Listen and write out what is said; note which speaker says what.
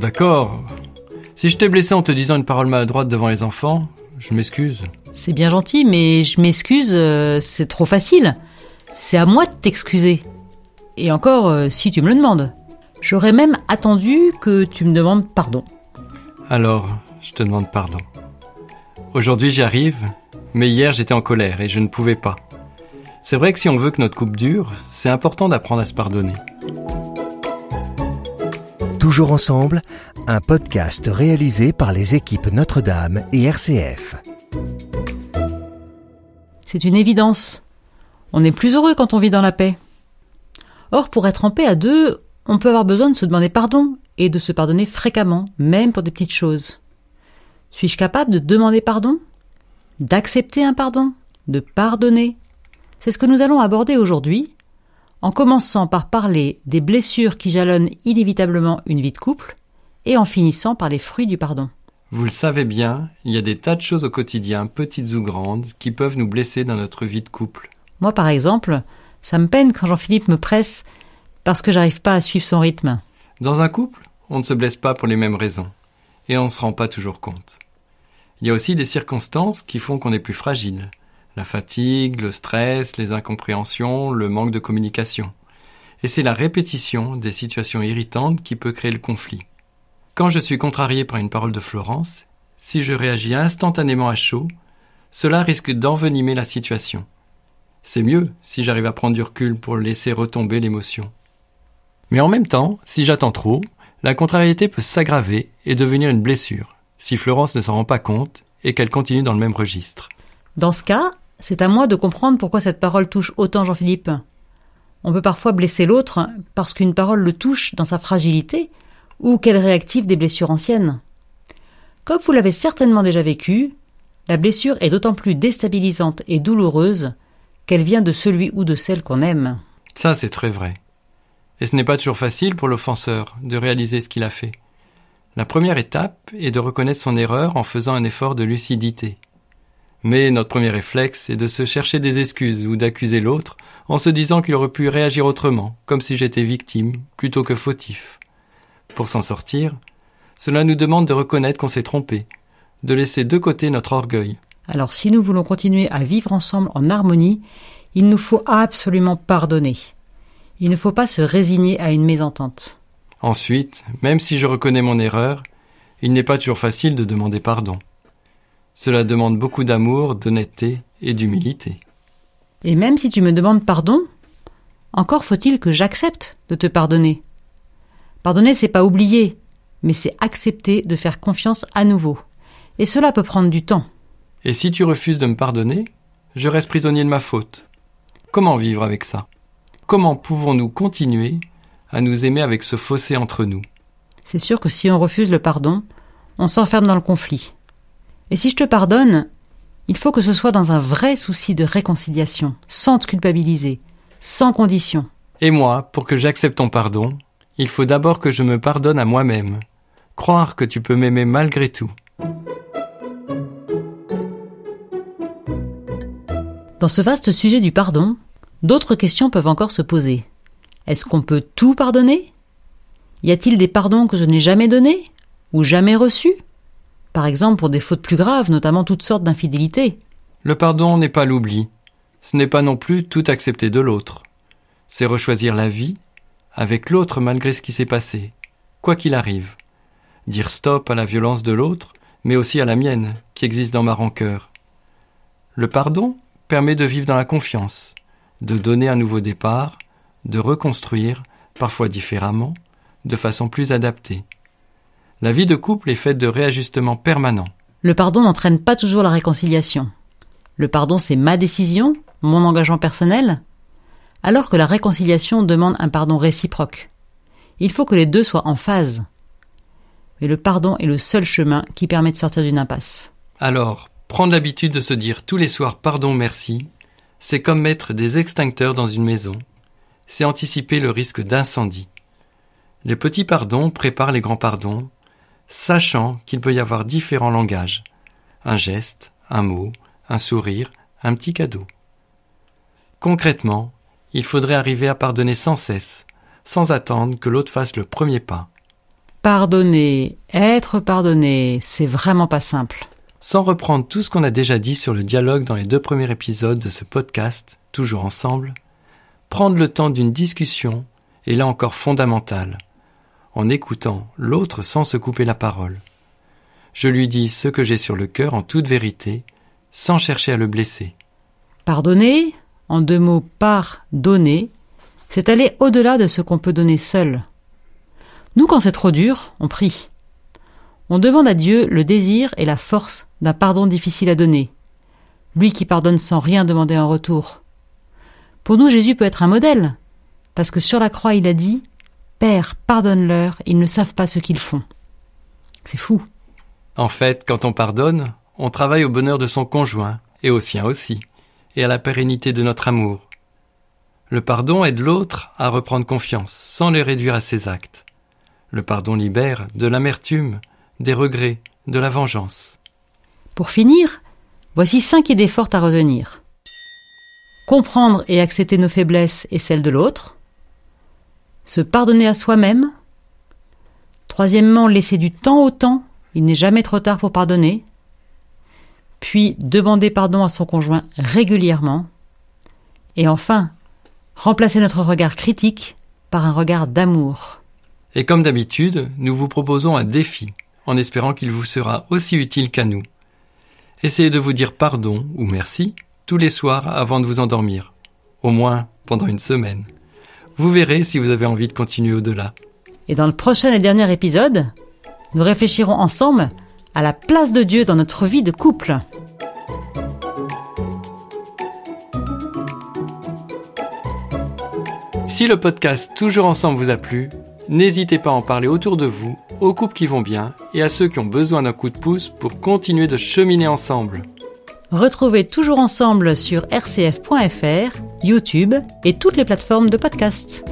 Speaker 1: d'accord. Si je t'ai blessé en te disant une parole maladroite devant les enfants, je m'excuse.
Speaker 2: C'est bien gentil, mais je m'excuse, euh, c'est trop facile. C'est à moi de t'excuser. Et encore, euh, si tu me le demandes. J'aurais même attendu que tu me demandes pardon.
Speaker 1: Alors, je te demande pardon. Aujourd'hui j'y arrive, mais hier j'étais en colère et je ne pouvais pas. C'est vrai que si on veut que notre coupe dure, c'est important d'apprendre à se pardonner. Toujours ensemble, un podcast réalisé par les équipes Notre-Dame et RCF.
Speaker 2: C'est une évidence. On est plus heureux quand on vit dans la paix. Or, pour être en paix à deux, on peut avoir besoin de se demander pardon et de se pardonner fréquemment, même pour des petites choses. Suis-je capable de demander pardon D'accepter un pardon De pardonner C'est ce que nous allons aborder aujourd'hui en commençant par parler des blessures qui jalonnent inévitablement une vie de couple, et en finissant par les fruits du pardon.
Speaker 1: Vous le savez bien, il y a des tas de choses au quotidien, petites ou grandes, qui peuvent nous blesser dans notre vie de couple.
Speaker 2: Moi par exemple, ça me peine quand Jean-Philippe me presse parce que j'arrive pas à suivre son rythme.
Speaker 1: Dans un couple, on ne se blesse pas pour les mêmes raisons, et on ne se rend pas toujours compte. Il y a aussi des circonstances qui font qu'on est plus fragile la fatigue, le stress, les incompréhensions, le manque de communication. Et c'est la répétition des situations irritantes qui peut créer le conflit. Quand je suis contrarié par une parole de Florence, si je réagis instantanément à chaud, cela risque d'envenimer la situation. C'est mieux si j'arrive à prendre du recul pour laisser retomber l'émotion. Mais en même temps, si j'attends trop, la contrariété peut s'aggraver et devenir une blessure, si Florence ne s'en rend pas compte et qu'elle continue dans le même registre.
Speaker 2: Dans ce cas, c'est à moi de comprendre pourquoi cette parole touche autant Jean-Philippe. On peut parfois blesser l'autre parce qu'une parole le touche dans sa fragilité ou qu'elle réactive des blessures anciennes. Comme vous l'avez certainement déjà vécu, la blessure est d'autant plus déstabilisante et douloureuse qu'elle vient de celui ou de celle qu'on aime.
Speaker 1: Ça, c'est très vrai. Et ce n'est pas toujours facile pour l'offenseur de réaliser ce qu'il a fait. La première étape est de reconnaître son erreur en faisant un effort de lucidité. Mais notre premier réflexe est de se chercher des excuses ou d'accuser l'autre en se disant qu'il aurait pu réagir autrement, comme si j'étais victime, plutôt que fautif. Pour s'en sortir, cela nous demande de reconnaître qu'on s'est trompé, de laisser de côté notre orgueil.
Speaker 2: Alors si nous voulons continuer à vivre ensemble en harmonie, il nous faut absolument pardonner. Il ne faut pas se résigner à une mésentente.
Speaker 1: Ensuite, même si je reconnais mon erreur, il n'est pas toujours facile de demander pardon. Cela demande beaucoup d'amour, d'honnêteté et d'humilité.
Speaker 2: Et même si tu me demandes pardon, encore faut-il que j'accepte de te pardonner. Pardonner, c'est pas oublier, mais c'est accepter de faire confiance à nouveau. Et cela peut prendre du temps.
Speaker 1: Et si tu refuses de me pardonner, je reste prisonnier de ma faute. Comment vivre avec ça Comment pouvons-nous continuer à nous aimer avec ce fossé entre nous
Speaker 2: C'est sûr que si on refuse le pardon, on s'enferme dans le conflit. Et si je te pardonne, il faut que ce soit dans un vrai souci de réconciliation, sans te culpabiliser, sans condition.
Speaker 1: Et moi, pour que j'accepte ton pardon, il faut d'abord que je me pardonne à moi-même, croire que tu peux m'aimer malgré tout.
Speaker 2: Dans ce vaste sujet du pardon, d'autres questions peuvent encore se poser. Est-ce qu'on peut tout pardonner Y a-t-il des pardons que je n'ai jamais donnés ou jamais reçus par exemple pour des fautes plus graves, notamment toutes sortes d'infidélités. Le
Speaker 1: pardon n'est pas l'oubli, ce n'est pas non plus tout accepter de l'autre. C'est rechoisir la vie avec l'autre malgré ce qui s'est passé, quoi qu'il arrive. Dire stop à la violence de l'autre, mais aussi à la mienne, qui existe dans ma rancœur. Le pardon permet de vivre dans la confiance, de donner un nouveau départ, de reconstruire, parfois différemment, de façon plus adaptée. La vie de couple est faite de réajustements permanents.
Speaker 2: Le pardon n'entraîne pas toujours la réconciliation. Le pardon, c'est ma décision, mon engagement personnel, alors que la réconciliation demande un pardon réciproque. Il faut que les deux soient en phase. Mais le pardon est le seul chemin qui permet de sortir d'une impasse.
Speaker 1: Alors, prendre l'habitude de se dire tous les soirs pardon merci, c'est comme mettre des extincteurs dans une maison, c'est anticiper le risque d'incendie. Les petits pardons préparent les grands pardons, sachant qu'il peut y avoir différents langages, un geste, un mot, un sourire, un petit cadeau. Concrètement, il faudrait arriver à pardonner sans cesse, sans attendre que l'autre fasse le premier pas.
Speaker 2: Pardonner, être
Speaker 1: pardonné, c'est vraiment pas simple. Sans reprendre tout ce qu'on a déjà dit sur le dialogue dans les deux premiers épisodes de ce podcast, toujours ensemble, prendre le temps d'une discussion est là encore fondamentale en écoutant l'autre sans se couper la parole. Je lui dis ce que j'ai sur le cœur en toute vérité, sans chercher à le blesser.
Speaker 2: Pardonner, en deux mots pardonner, c'est aller au-delà de ce qu'on peut donner seul. Nous, quand c'est trop dur, on prie. On demande à Dieu le désir et la force d'un pardon difficile à donner. Lui qui pardonne sans rien demander en retour. Pour nous, Jésus peut être un modèle, parce que sur la croix, il a dit Père, pardonne-leur, ils ne savent pas ce qu'ils font. C'est fou.
Speaker 1: En fait, quand on pardonne, on travaille au bonheur de son conjoint, et au sien aussi, et à la pérennité de notre amour. Le pardon aide l'autre à reprendre confiance, sans les réduire à ses actes. Le pardon libère de l'amertume, des regrets, de la vengeance.
Speaker 2: Pour finir, voici cinq idées fortes à retenir. Comprendre et accepter nos faiblesses et celles de l'autre se pardonner à soi-même. Troisièmement, laisser du temps au temps. Il n'est jamais trop tard pour pardonner. Puis, demander pardon à son conjoint régulièrement. Et enfin, remplacer notre regard critique par un regard d'amour.
Speaker 1: Et comme d'habitude, nous vous proposons un défi, en espérant qu'il vous sera aussi utile qu'à nous. Essayez de vous dire pardon ou merci tous les soirs avant de vous endormir, au moins pendant une semaine. Vous verrez si vous avez envie de continuer au-delà.
Speaker 2: Et dans le prochain et dernier épisode, nous réfléchirons ensemble à la place de Dieu dans notre vie de couple.
Speaker 1: Si le podcast Toujours ensemble vous a plu, n'hésitez pas à en parler autour de vous, aux couples qui vont bien et à ceux qui ont besoin d'un coup de pouce pour continuer de cheminer ensemble.
Speaker 2: Retrouvez Toujours ensemble sur rcf.fr YouTube et toutes les plateformes de podcasts.